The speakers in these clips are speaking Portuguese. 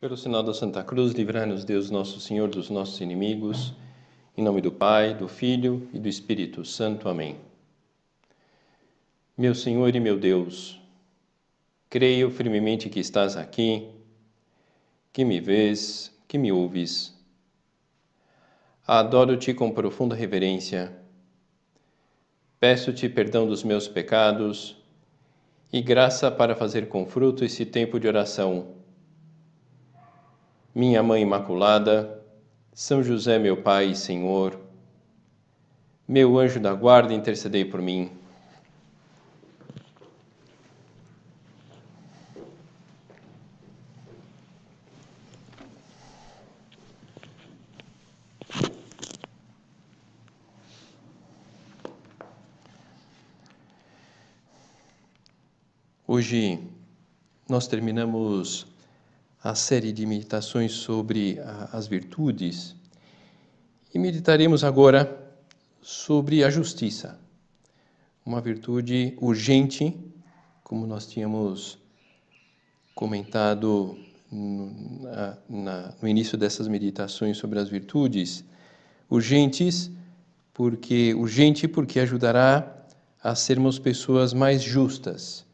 Pelo sinal da Santa Cruz, livrai-nos Deus nosso Senhor dos nossos inimigos, em nome do Pai, do Filho e do Espírito Santo. Amém. Meu Senhor e meu Deus, creio firmemente que estás aqui, que me vês, que me ouves. Adoro-te com profunda reverência. Peço-te perdão dos meus pecados e graça para fazer com fruto esse tempo de oração minha Mãe Imaculada, São José, meu Pai e Senhor, meu anjo da guarda, intercedei por mim. Hoje nós terminamos a série de meditações sobre a, as virtudes e meditaremos agora sobre a justiça, uma virtude urgente, como nós tínhamos comentado no, na, na, no início dessas meditações sobre as virtudes, urgentes porque urgente porque ajudará a sermos pessoas mais justas.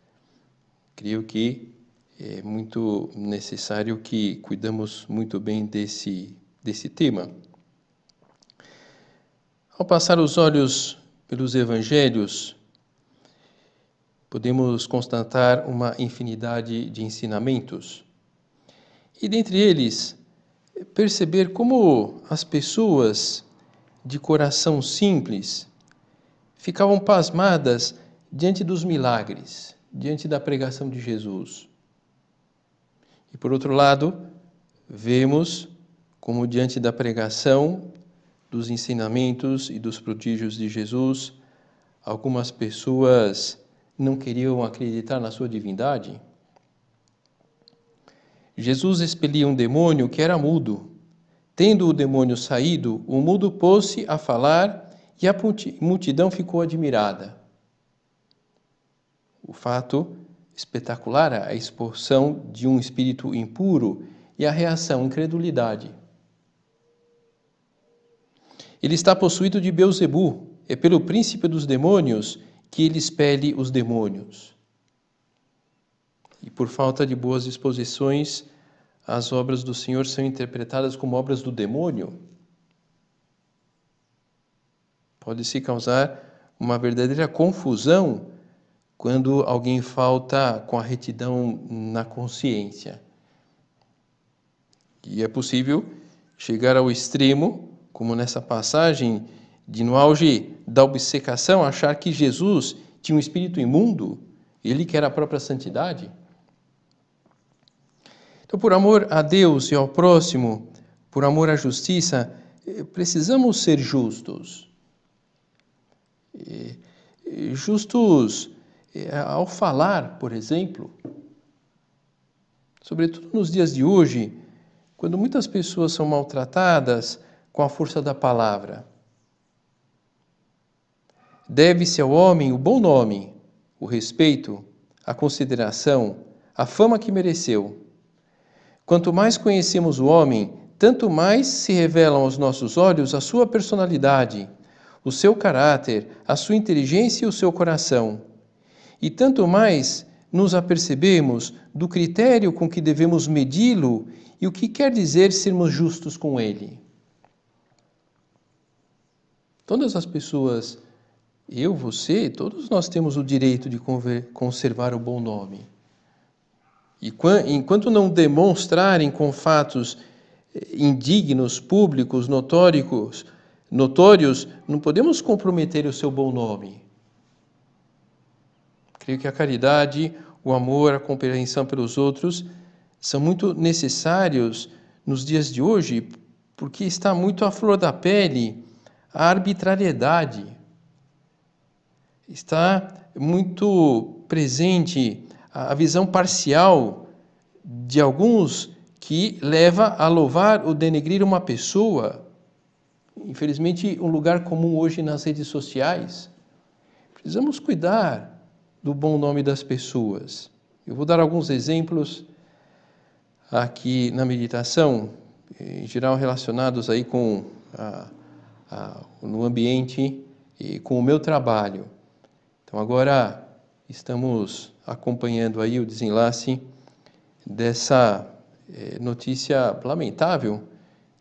Creio que é muito necessário que cuidamos muito bem desse, desse tema. Ao passar os olhos pelos evangelhos, podemos constatar uma infinidade de ensinamentos. E dentre eles, perceber como as pessoas de coração simples ficavam pasmadas diante dos milagres, diante da pregação de Jesus e por outro lado, vemos como diante da pregação, dos ensinamentos e dos prodígios de Jesus, algumas pessoas não queriam acreditar na sua divindade. Jesus expelia um demônio que era mudo. Tendo o demônio saído, o mudo pôs-se a falar e a multidão ficou admirada. O fato espetacular a expulsão de um espírito impuro e a reação incredulidade. Ele está possuído de Beuzebu, é pelo príncipe dos demônios que ele expele os demônios. E por falta de boas disposições, as obras do Senhor são interpretadas como obras do demônio. Pode-se causar uma verdadeira confusão quando alguém falta com a retidão na consciência. E é possível chegar ao extremo, como nessa passagem, de no auge da obcecação achar que Jesus tinha um espírito imundo, ele que era a própria santidade. Então, por amor a Deus e ao próximo, por amor à justiça, eh, precisamos ser justos. Eh, eh, justos é, ao falar, por exemplo, sobretudo nos dias de hoje, quando muitas pessoas são maltratadas com a força da palavra. Deve-se ao homem o bom nome, o respeito, a consideração, a fama que mereceu. Quanto mais conhecemos o homem, tanto mais se revelam aos nossos olhos a sua personalidade, o seu caráter, a sua inteligência e o seu coração e tanto mais nos apercebemos do critério com que devemos medi-lo e o que quer dizer sermos justos com ele. Todas as pessoas, eu, você, todos nós temos o direito de conservar o bom nome. E enquanto não demonstrarem com fatos eh, indignos, públicos, notórios, notórios, não podemos comprometer o seu bom nome. Creio que a caridade, o amor, a compreensão pelos outros são muito necessários nos dias de hoje, porque está muito à flor da pele a arbitrariedade. Está muito presente a visão parcial de alguns que leva a louvar ou denegrir uma pessoa. Infelizmente, um lugar comum hoje nas redes sociais. Precisamos cuidar do bom nome das pessoas. Eu vou dar alguns exemplos aqui na meditação, em geral relacionados aí com a, a, no ambiente e com o meu trabalho. Então agora estamos acompanhando aí o desenlace dessa é, notícia lamentável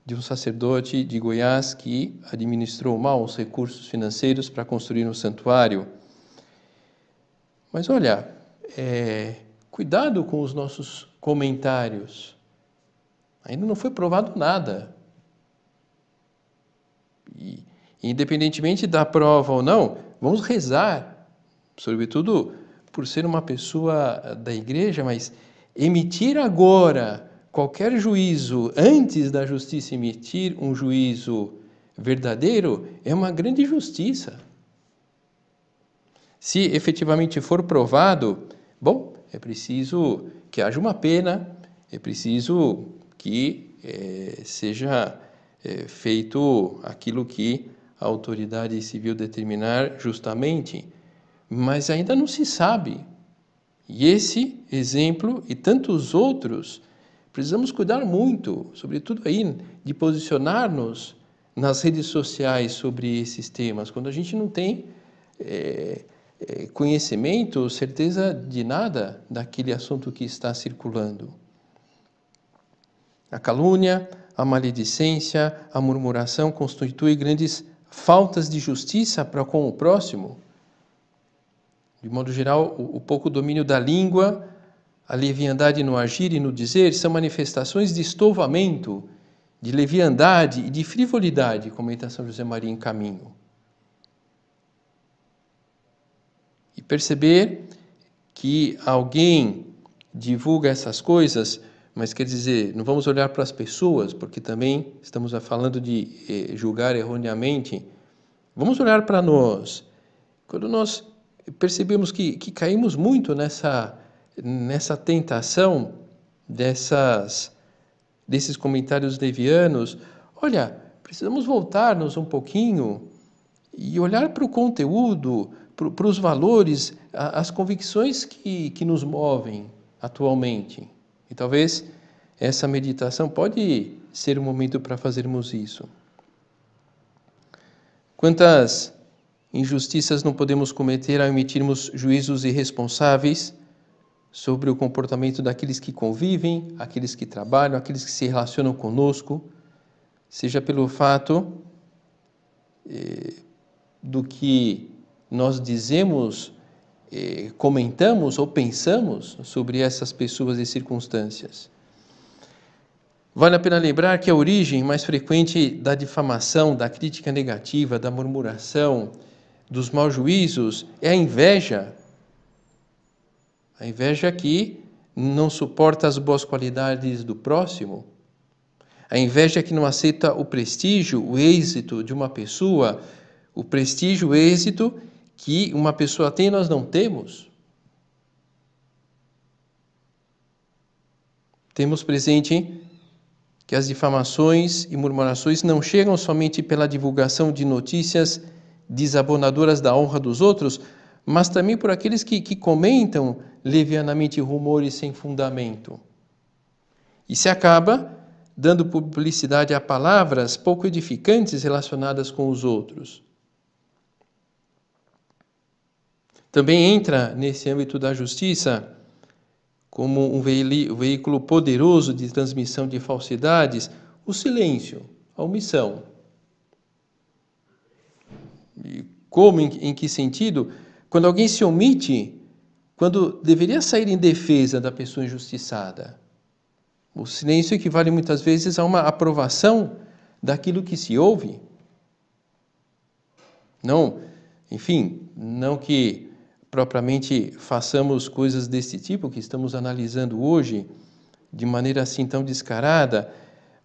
de um sacerdote de Goiás que administrou mal os recursos financeiros para construir um santuário mas olha, é, cuidado com os nossos comentários. Ainda não foi provado nada. E, independentemente da prova ou não, vamos rezar, sobretudo por ser uma pessoa da igreja, mas emitir agora qualquer juízo antes da justiça emitir um juízo verdadeiro é uma grande injustiça se efetivamente for provado, bom, é preciso que haja uma pena, é preciso que é, seja é, feito aquilo que a autoridade civil determinar justamente, mas ainda não se sabe. E esse exemplo e tantos outros, precisamos cuidar muito, sobretudo aí, de posicionar-nos nas redes sociais sobre esses temas, quando a gente não tem é, é, conhecimento ou certeza de nada daquele assunto que está circulando. A calúnia, a maledicência, a murmuração constituem grandes faltas de justiça para com o próximo. De modo geral, o pouco domínio da língua, a leviandade no agir e no dizer são manifestações de estovamento, de leviandade e de frivolidade, comenta São José Maria em Caminho. perceber que alguém divulga essas coisas, mas quer dizer, não vamos olhar para as pessoas, porque também estamos falando de eh, julgar erroneamente. Vamos olhar para nós. Quando nós percebemos que, que caímos muito nessa, nessa tentação dessas, desses comentários devianos, olha, precisamos voltar-nos um pouquinho e olhar para o conteúdo, para os valores, as convicções que, que nos movem atualmente. E talvez essa meditação pode ser um momento para fazermos isso. Quantas injustiças não podemos cometer ao emitirmos juízos irresponsáveis sobre o comportamento daqueles que convivem, aqueles que trabalham, aqueles que se relacionam conosco, seja pelo fato eh, do que nós dizemos, eh, comentamos ou pensamos sobre essas pessoas e circunstâncias. Vale a pena lembrar que a origem mais frequente da difamação, da crítica negativa, da murmuração, dos maus juízos é a inveja. A inveja que não suporta as boas qualidades do próximo. A inveja que não aceita o prestígio, o êxito de uma pessoa, o prestígio, o êxito que uma pessoa tem e nós não temos? Temos presente que as difamações e murmurações não chegam somente pela divulgação de notícias desabonadoras da honra dos outros, mas também por aqueles que, que comentam levianamente rumores sem fundamento. E se acaba dando publicidade a palavras pouco edificantes relacionadas com os outros. também entra nesse âmbito da justiça como um veículo poderoso de transmissão de falsidades o silêncio, a omissão. E como, em que sentido? Quando alguém se omite, quando deveria sair em defesa da pessoa injustiçada. O silêncio equivale muitas vezes a uma aprovação daquilo que se ouve. Não, enfim, não que propriamente façamos coisas desse tipo que estamos analisando hoje, de maneira assim tão descarada,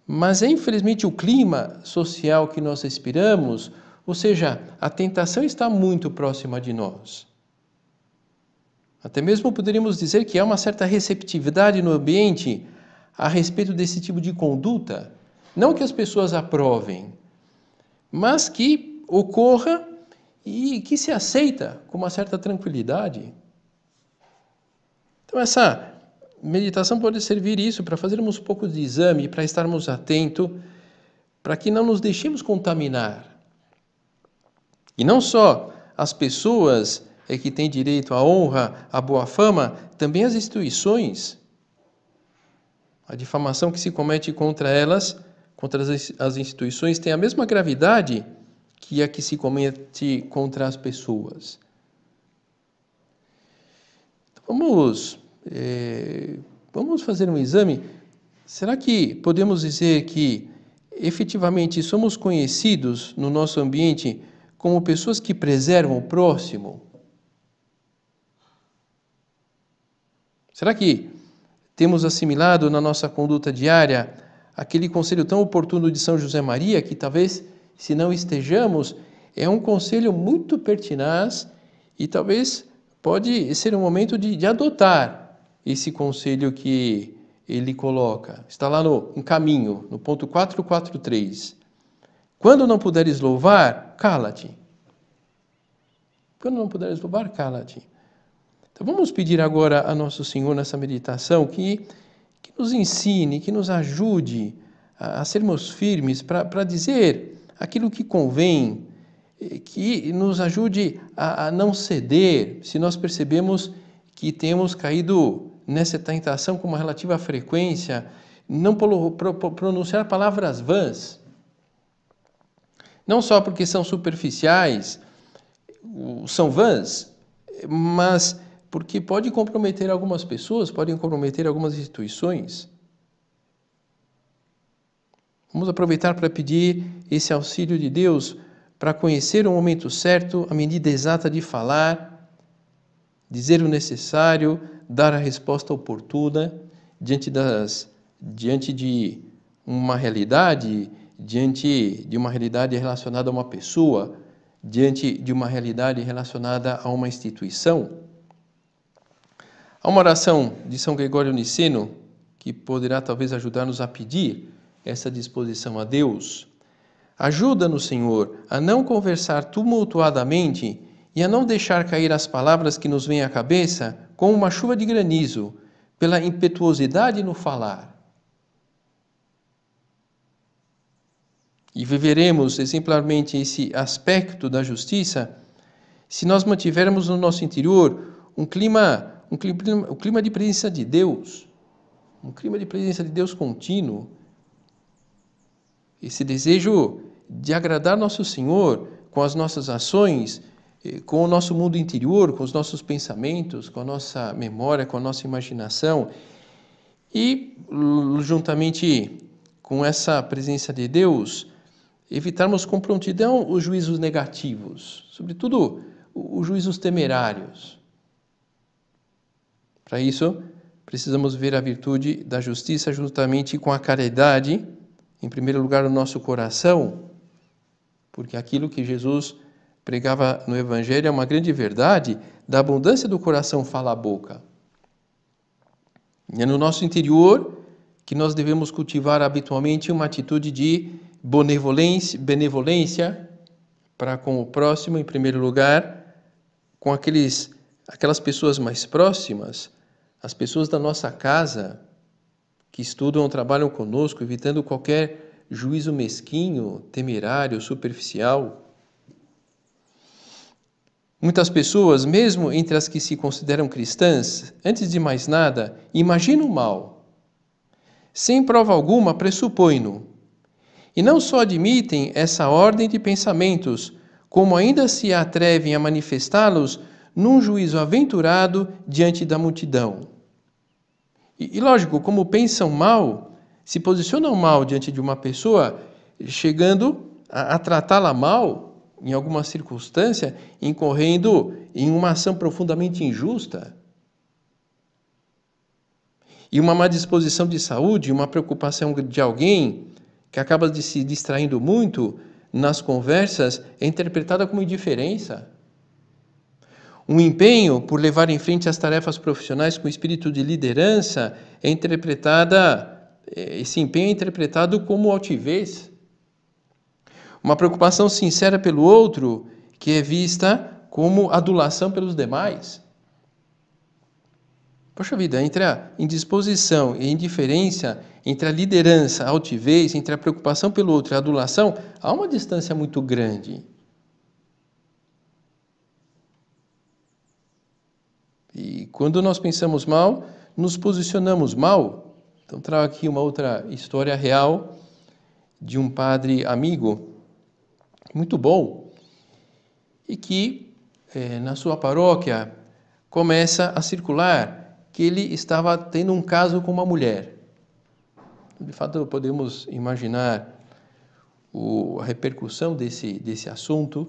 mas é infelizmente o clima social que nós respiramos, ou seja, a tentação está muito próxima de nós. Até mesmo poderíamos dizer que há uma certa receptividade no ambiente a respeito desse tipo de conduta. Não que as pessoas aprovem, mas que ocorra e que se aceita com uma certa tranquilidade. Então, essa meditação pode servir isso para fazermos um pouco de exame, para estarmos atentos, para que não nos deixemos contaminar. E não só as pessoas é que têm direito à honra, à boa fama, também as instituições. A difamação que se comete contra elas, contra as instituições, tem a mesma gravidade que a é que se comete contra as pessoas. Então, vamos, é, vamos fazer um exame. Será que podemos dizer que efetivamente somos conhecidos no nosso ambiente como pessoas que preservam o próximo? Será que temos assimilado na nossa conduta diária aquele conselho tão oportuno de São José Maria que talvez se não estejamos, é um conselho muito pertinaz e talvez pode ser um momento de, de adotar esse conselho que ele coloca. Está lá no caminho, no ponto 443. Quando não puderes louvar, cala-te. Quando não puderes louvar, cala-te. Então vamos pedir agora a nosso Senhor nessa meditação que, que nos ensine, que nos ajude a, a sermos firmes para dizer aquilo que convém, eh, que nos ajude a, a não ceder se nós percebemos que temos caído nessa tentação com uma relativa frequência, não pronunciar palavras vãs. Não só porque são superficiais, são vãs, mas porque pode comprometer algumas pessoas, podem comprometer algumas instituições. Vamos aproveitar para pedir esse auxílio de Deus para conhecer o momento certo, a medida exata de falar, dizer o necessário, dar a resposta oportuna diante das diante de uma realidade, diante de uma realidade relacionada a uma pessoa, diante de uma realidade relacionada a uma instituição. Há uma oração de São Gregório Niceno que poderá talvez ajudar-nos a pedir essa disposição a Deus. Ajuda-nos, Senhor, a não conversar tumultuadamente e a não deixar cair as palavras que nos vêm à cabeça como uma chuva de granizo, pela impetuosidade no falar. E viveremos exemplarmente esse aspecto da justiça se nós mantivermos no nosso interior um clima, um clima, um clima de presença de Deus, um clima de presença de Deus contínuo esse desejo de agradar nosso Senhor com as nossas ações, eh, com o nosso mundo interior, com os nossos pensamentos, com a nossa memória, com a nossa imaginação. E, juntamente com essa presença de Deus, evitarmos com prontidão os juízos negativos, sobretudo os juízos temerários. Para isso, precisamos ver a virtude da justiça juntamente com a caridade em primeiro lugar, o nosso coração, porque aquilo que Jesus pregava no Evangelho é uma grande verdade: da abundância do coração fala a boca. E é no nosso interior que nós devemos cultivar habitualmente uma atitude de benevolência para com o próximo, em primeiro lugar, com aqueles, aquelas pessoas mais próximas, as pessoas da nossa casa que estudam ou trabalham conosco, evitando qualquer juízo mesquinho, temerário, superficial. Muitas pessoas, mesmo entre as que se consideram cristãs, antes de mais nada, imaginam o mal. Sem prova alguma, pressupõem-no. E não só admitem essa ordem de pensamentos, como ainda se atrevem a manifestá-los num juízo aventurado diante da multidão. E, e lógico, como pensam mal, se posicionam mal diante de uma pessoa, chegando a, a tratá-la mal em alguma circunstância, incorrendo em uma ação profundamente injusta. E uma má disposição de saúde, uma preocupação de alguém que acaba de se distraindo muito nas conversas, é interpretada como indiferença. Um empenho por levar em frente as tarefas profissionais com espírito de liderança é interpretada, é, esse empenho é interpretado como altivez. Uma preocupação sincera pelo outro que é vista como adulação pelos demais. Poxa vida, entre a indisposição e a indiferença, entre a liderança, a altivez, entre a preocupação pelo outro e a adulação, há uma distância muito grande. E quando nós pensamos mal, nos posicionamos mal. Então, trago aqui uma outra história real de um padre amigo, muito bom, e que eh, na sua paróquia começa a circular que ele estava tendo um caso com uma mulher. De fato, podemos imaginar o, a repercussão desse, desse assunto,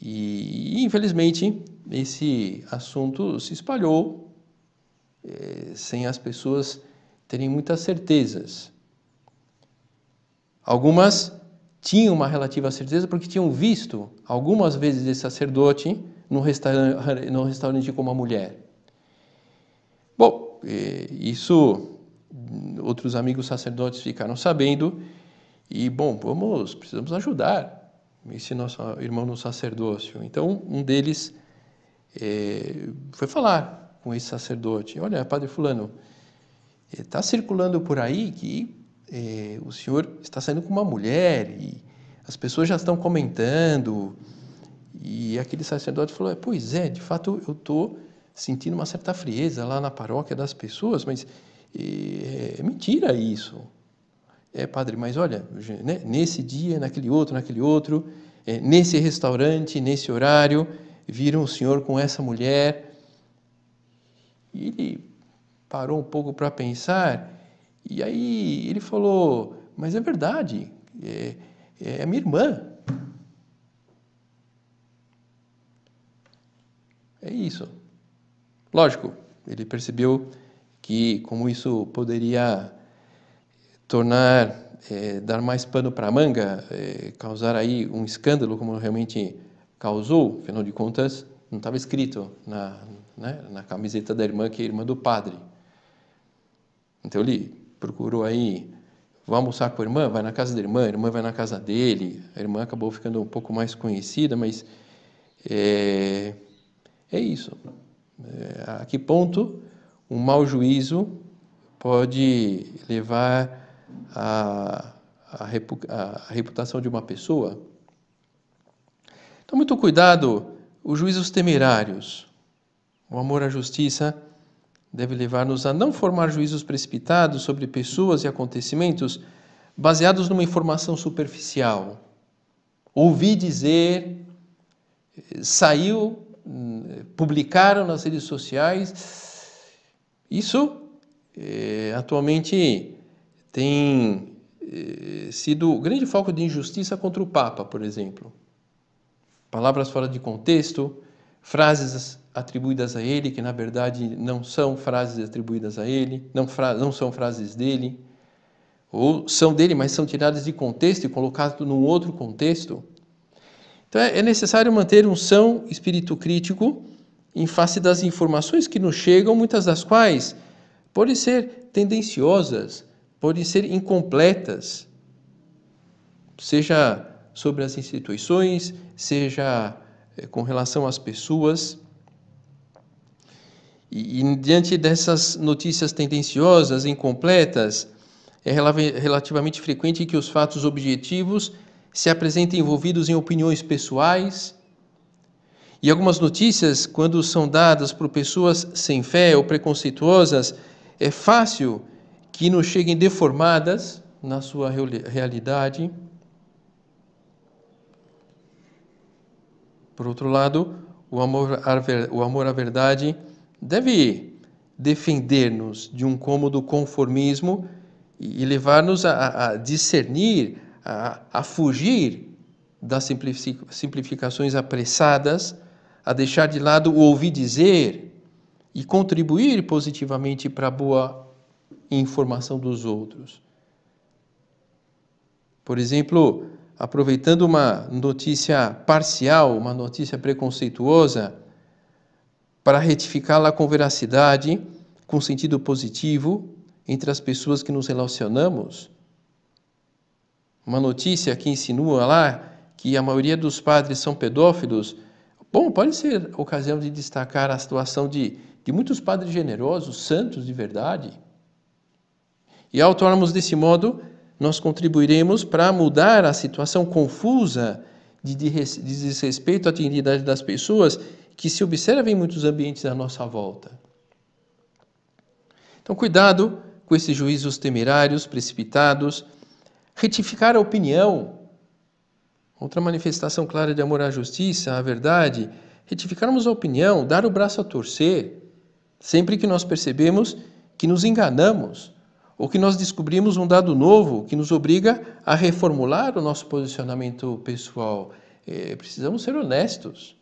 e infelizmente esse assunto se espalhou eh, sem as pessoas terem muitas certezas. Algumas tinham uma relativa certeza porque tinham visto algumas vezes esse sacerdote no restaurante, no restaurante com uma mulher. Bom, eh, isso outros amigos sacerdotes ficaram sabendo e bom, vamos, precisamos ajudar esse nosso irmão no sacerdócio. Então, um deles é, foi falar com esse sacerdote: Olha, padre Fulano, está eh, circulando por aí que é, o senhor está saindo com uma mulher e as pessoas já estão comentando. E aquele sacerdote falou: é, Pois é, de fato eu estou sentindo uma certa frieza lá na paróquia das pessoas, mas é, é mentira isso. É, padre, mas olha, né, nesse dia, naquele outro, naquele outro, é, nesse restaurante, nesse horário, viram o Senhor com essa mulher. E ele parou um pouco para pensar, e aí ele falou: Mas é verdade, é, é a minha irmã. É isso. Lógico, ele percebeu que como isso poderia tornar, é, dar mais pano para a manga, é, causar aí um escândalo, como realmente causou, afinal de contas, não estava escrito na, né, na camiseta da irmã que é irmã do padre. Então ele procurou aí, vou almoçar com a irmã, vai na casa da irmã, a irmã vai na casa dele. A irmã acabou ficando um pouco mais conhecida, mas é, é isso. É, a que ponto um mau juízo pode levar a, a, repu, a, a reputação de uma pessoa então, muito cuidado, os juízos temerários. O amor à justiça deve levar-nos a não formar juízos precipitados sobre pessoas e acontecimentos baseados numa informação superficial. Ouvi dizer, saiu, publicaram nas redes sociais. Isso é, atualmente tem é, sido grande foco de injustiça contra o Papa, por exemplo palavras fora de contexto, frases atribuídas a ele que na verdade não são frases atribuídas a ele, não, fra não são frases dele, ou são dele, mas são tiradas de contexto e colocadas num outro contexto. Então é, é necessário manter um são espírito crítico em face das informações que nos chegam, muitas das quais podem ser tendenciosas, podem ser incompletas, seja sobre as instituições, seja eh, com relação às pessoas. E, e diante dessas notícias tendenciosas, incompletas, é relativamente frequente que os fatos objetivos se apresentem envolvidos em opiniões pessoais. E algumas notícias, quando são dadas por pessoas sem fé ou preconceituosas, é fácil que nos cheguem deformadas na sua realidade. Por outro lado, o amor, o amor à verdade deve defender-nos de um cômodo conformismo e levar-nos a, a, discernir, a, a fugir das simplificações apressadas, a deixar de lado o ouvir dizer e contribuir positivamente para a boa informação dos outros. Por exemplo, aproveitando uma notícia parcial, uma notícia preconceituosa, para retificá-la com veracidade, com sentido positivo entre as pessoas que nos relacionamos. Uma notícia que insinua lá que a maioria dos padres são pedófilos. Bom, pode ser ocasião de destacar a situação de, de muitos padres generosos, santos de verdade. E ao tornarmos desse modo, nós contribuiremos para mudar a situação confusa de desrespeito à dignidade das pessoas que se observa em muitos ambientes à nossa volta. Então, cuidado com esses juízos temerários, precipitados. Retificar a opinião, outra manifestação clara de amor à justiça, à verdade. Retificarmos a opinião, dar o braço a torcer, sempre que nós percebemos que nos enganamos ou que nós descobrimos um dado novo que nos obriga a reformular o nosso posicionamento pessoal. É, precisamos ser honestos.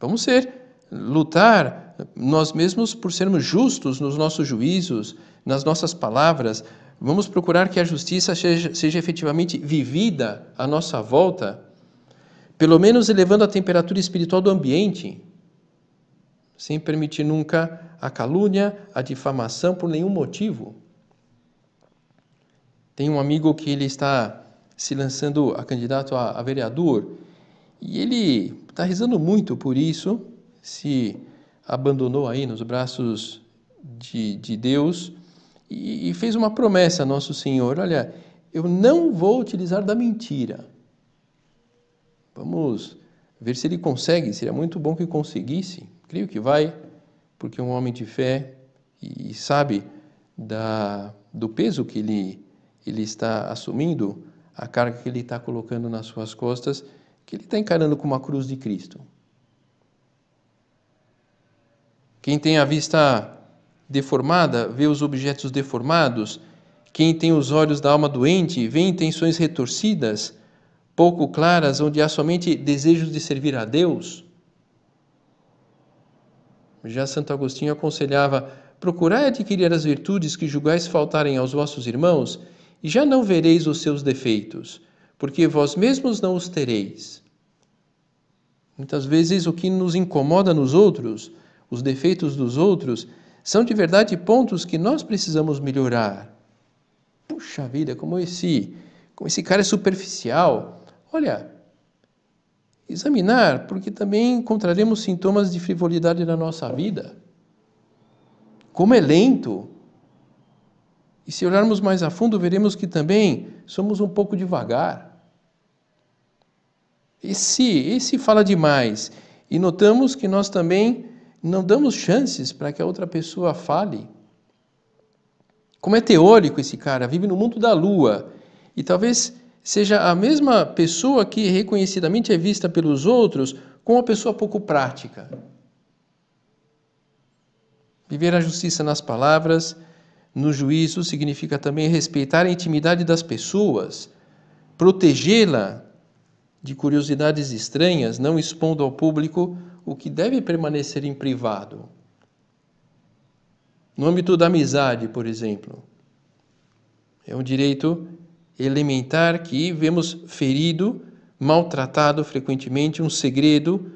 Vamos ser, lutar nós mesmos por sermos justos nos nossos juízos, nas nossas palavras. Vamos procurar que a justiça seja, seja efetivamente vivida à nossa volta, pelo menos elevando a temperatura espiritual do ambiente, sem permitir nunca a calúnia, a difamação por nenhum motivo. Tem um amigo que ele está se lançando a candidato a, a vereador e ele está rezando muito por isso, se abandonou aí nos braços de, de Deus e, e fez uma promessa a Nosso Senhor: olha, eu não vou utilizar da mentira. Vamos ver se ele consegue, seria muito bom que conseguisse. Creio que vai, porque é um homem de fé e sabe da, do peso que ele, ele está assumindo, a carga que ele está colocando nas suas costas, que ele está encarando como a cruz de Cristo. Quem tem a vista deformada vê os objetos deformados. Quem tem os olhos da alma doente vê intenções retorcidas, pouco claras, onde há somente desejos de servir a Deus. Já Santo Agostinho aconselhava: procurai adquirir as virtudes que julgais faltarem aos vossos irmãos, e já não vereis os seus defeitos, porque vós mesmos não os tereis. Muitas vezes o que nos incomoda nos outros, os defeitos dos outros, são de verdade pontos que nós precisamos melhorar. Puxa vida, como esse, como esse cara é superficial. Olha, Examinar, porque também encontraremos sintomas de frivolidade na nossa vida. Como é lento. E se olharmos mais a fundo, veremos que também somos um pouco devagar. Esse, esse fala demais. E notamos que nós também não damos chances para que a outra pessoa fale. Como é teórico esse cara, vive no mundo da lua. E talvez seja a mesma pessoa que reconhecidamente é vista pelos outros como uma pessoa pouco prática. Viver a justiça nas palavras, no juízo, significa também respeitar a intimidade das pessoas, protegê-la de curiosidades estranhas, não expondo ao público o que deve permanecer em privado. No âmbito da amizade, por exemplo, é um direito elementar que vemos ferido, maltratado frequentemente, um segredo,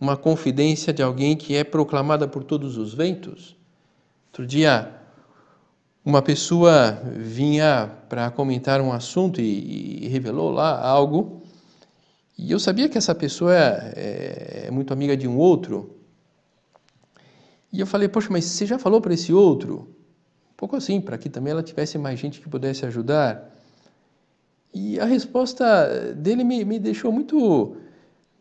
uma confidência de alguém que é proclamada por todos os ventos. Outro dia, uma pessoa vinha para comentar um assunto e, e, revelou lá algo, e eu sabia que essa pessoa é, é muito amiga de um outro. E eu falei, poxa, mas você já falou para esse outro? Um pouco assim, para que também ela tivesse mais gente que pudesse ajudar. E a resposta dele me, me deixou muito.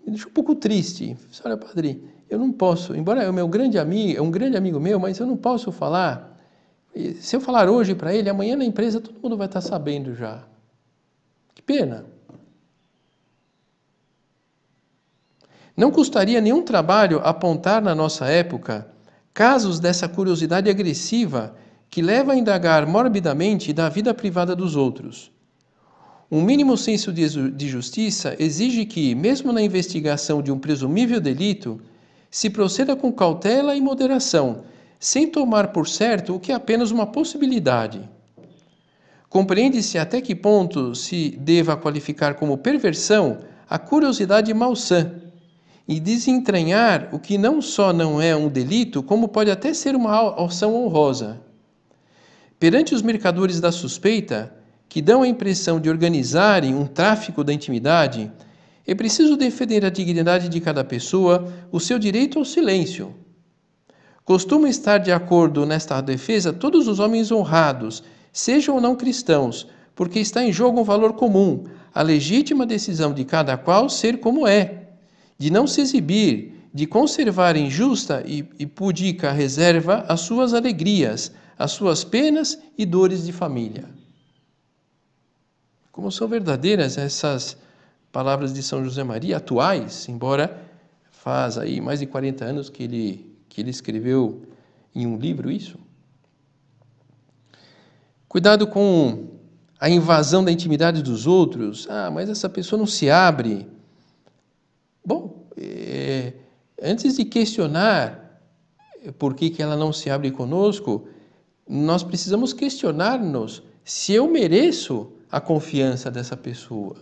me deixou um pouco triste. Olha, padre, eu não posso, embora é meu grande amigo, é um grande amigo meu, mas eu não posso falar. Se eu falar hoje para ele, amanhã na empresa todo mundo vai estar sabendo já. Que pena. Não custaria nenhum trabalho apontar na nossa época casos dessa curiosidade agressiva que leva a indagar morbidamente da vida privada dos outros um mínimo senso de justiça exige que, mesmo na investigação de um presumível delito, se proceda com cautela e moderação, sem tomar por certo o que é apenas uma possibilidade. Compreende-se até que ponto se deva qualificar como perversão a curiosidade malsã e desentranhar o que não só não é um delito, como pode até ser uma opção honrosa. Perante os mercadores da suspeita, que dão a impressão de organizarem um tráfico da intimidade, é preciso defender a dignidade de cada pessoa, o seu direito ao silêncio. Costuma estar de acordo nesta defesa todos os homens honrados, sejam ou não cristãos, porque está em jogo um valor comum, a legítima decisão de cada qual ser como é, de não se exibir, de conservar em justa e, e pudica reserva as suas alegrias, as suas penas e dores de família. Como são verdadeiras essas palavras de São José Maria atuais, embora faz aí mais de 40 anos que ele que ele escreveu em um livro isso. Cuidado com a invasão da intimidade dos outros. Ah, mas essa pessoa não se abre. Bom, é, antes de questionar por que, que ela não se abre conosco, nós precisamos questionar-nos se eu mereço a confiança dessa pessoa.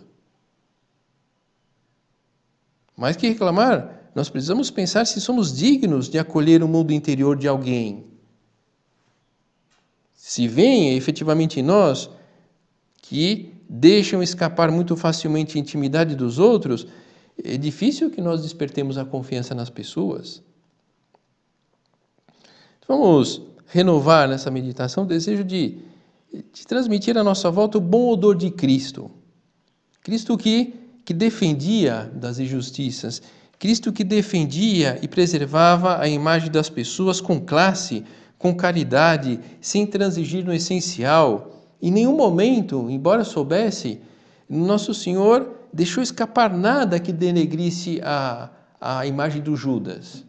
Mais que reclamar, nós precisamos pensar se somos dignos de acolher o mundo interior de alguém. Se vem é efetivamente em nós que deixam escapar muito facilmente a intimidade dos outros, é difícil que nós despertemos a confiança nas pessoas. Vamos renovar nessa meditação o desejo de de transmitir à nossa volta o bom odor de Cristo. Cristo que, que defendia das injustiças, Cristo que defendia e preservava a imagem das pessoas com classe, com caridade, sem transigir no essencial. Em nenhum momento, embora soubesse, Nosso Senhor deixou escapar nada que denegrisse a, a imagem do Judas.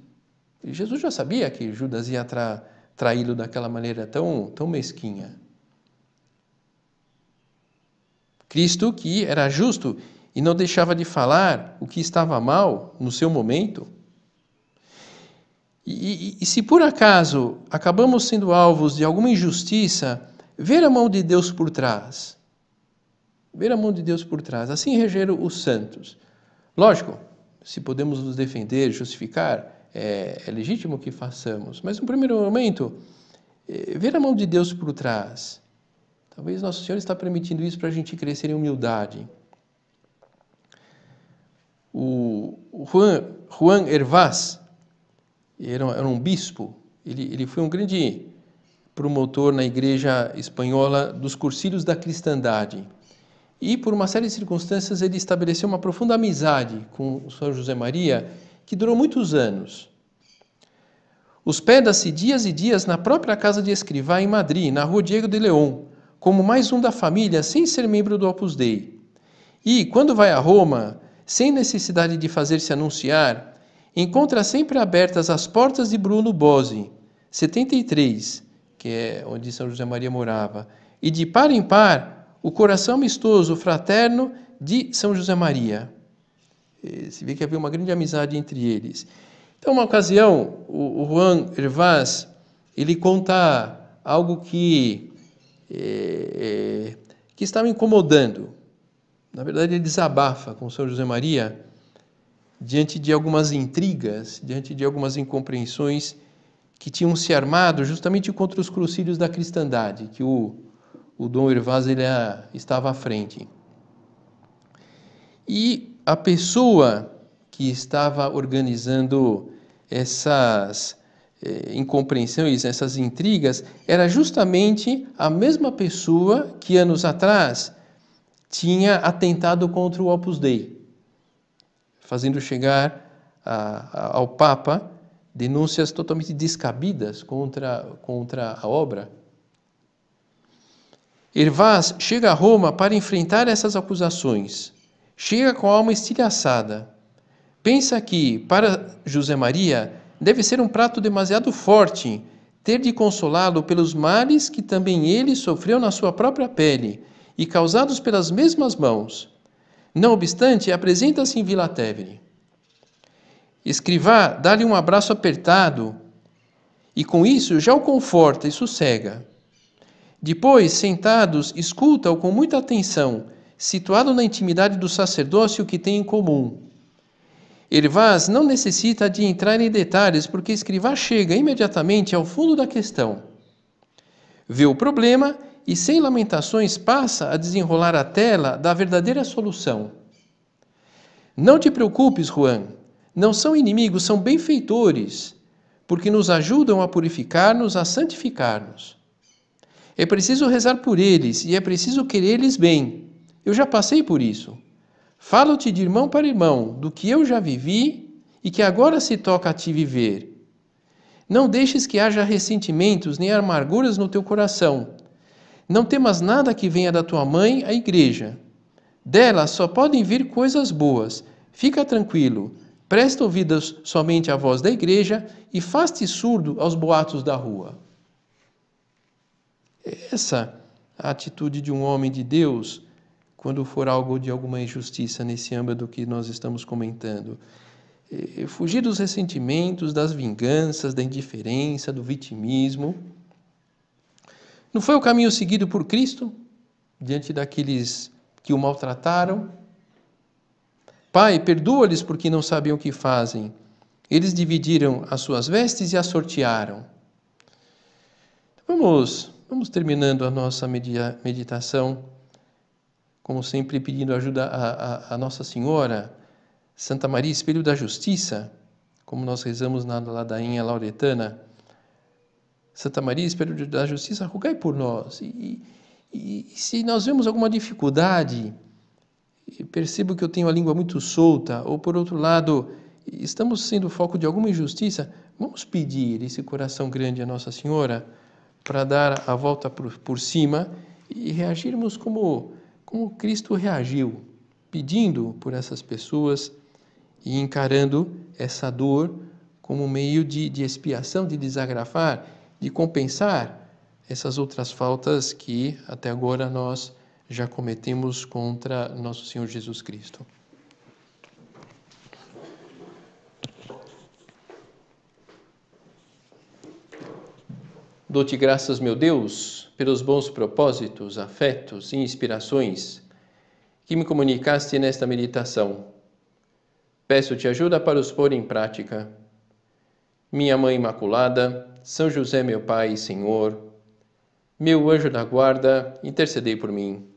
Jesus já sabia que Judas ia tra, traí-lo daquela maneira tão, tão mesquinha. Cristo que era justo e não deixava de falar o que estava mal no seu momento. E, e, e, se por acaso acabamos sendo alvos de alguma injustiça, ver a mão de Deus por trás. Ver a mão de Deus por trás. Assim regeram os santos. Lógico, se podemos nos defender, justificar, é, é legítimo que façamos. Mas no primeiro momento, é, ver a mão de Deus por trás. Talvez Nosso Senhor está permitindo isso para a gente crescer em humildade. O Juan, Juan Hervás era, era um bispo, ele, ele foi um grande promotor na igreja espanhola dos cursilhos da cristandade. E por uma série de circunstâncias ele estabeleceu uma profunda amizade com São José Maria, que durou muitos anos. Hospeda-se dias e dias na própria casa de escrivá em Madrid, na rua Diego de León, como mais um da família sem ser membro do Opus Dei. E, quando vai a Roma, sem necessidade de fazer-se anunciar, encontra sempre abertas as portas de Bruno Bose, 73, que é onde São José Maria morava, e de par em par o coração amistoso fraterno de São José Maria. Se vê que havia uma grande amizade entre eles. Então, uma ocasião, o Juan Hervás, ele conta algo que é, é, que estava incomodando. Na verdade, ele desabafa com São José Maria diante de algumas intrigas, diante de algumas incompreensões que tinham se armado justamente contra os crucílios da cristandade, que o, o Dom Irvaz ele a, ah, estava à frente. E a pessoa que estava organizando essas eh, incompreensões, essas intrigas, era justamente a mesma pessoa que anos atrás tinha atentado contra o Opus Dei, fazendo chegar a, a, ao Papa denúncias totalmente descabidas contra, contra a obra. Hervás chega a Roma para enfrentar essas acusações. Chega com a alma estilhaçada. Pensa que, para José Maria, deve ser um prato demasiado forte, ter de consolá-lo pelos males que também ele sofreu na sua própria pele e causados pelas mesmas mãos. Não obstante, apresenta-se em Vila Tevere. Escrivá dá-lhe um abraço apertado e com isso já o conforta e sossega. Depois, sentados, escuta-o com muita atenção, situado na intimidade do sacerdócio que tem em comum. Hervás não necessita de entrar em detalhes, porque Escrivá chega imediatamente ao fundo da questão. Vê o problema e, sem lamentações, passa a desenrolar a tela da verdadeira solução. Não te preocupes, Juan. Não são inimigos, são benfeitores, porque nos ajudam a purificar-nos, a santificar-nos. É preciso rezar por eles e é preciso querer-lhes bem. Eu já passei por isso. Falo-te de irmão para irmão, do que eu já vivi e que agora se toca a ti viver. Não deixes que haja ressentimentos nem amarguras no teu coração. Não temas nada que venha da tua mãe, a igreja. Dela só podem vir coisas boas. Fica tranquilo, presta ouvidos somente à voz da igreja e faz-te surdo aos boatos da rua. Essa é a atitude de um homem de Deus quando for algo de alguma injustiça nesse âmbito que nós estamos comentando. Fugir dos ressentimentos, das vinganças, da indiferença, do vitimismo. Não foi o caminho seguido por Cristo diante daqueles que o maltrataram? Pai, perdoa-lhes porque não sabiam o que fazem. Eles dividiram as suas vestes e as sortearam. Vamos, vamos terminando a nossa meditação como sempre pedindo ajuda a, a, a Nossa Senhora, Santa Maria, Espelho da Justiça, como nós rezamos na ladainha lauretana. Santa Maria, Espelho da Justiça, rogai por nós. E, e, e se nós vemos alguma dificuldade, percebo que eu tenho a língua muito solta, ou por outro lado, estamos sendo foco de alguma injustiça, vamos pedir esse coração grande a Nossa Senhora para dar a volta por, por cima e reagirmos como como Cristo reagiu, pedindo por essas pessoas e encarando essa dor como meio de, de expiação, de desagrafar, de compensar essas outras faltas que até agora nós já cometemos contra nosso Senhor Jesus Cristo. Dou-te graças, meu Deus, pelos bons propósitos, afetos e inspirações que me comunicaste nesta meditação. Peço-te ajuda para os pôr em prática. Minha Mãe Imaculada, São José, meu Pai e Senhor, meu anjo da guarda, intercedei por mim.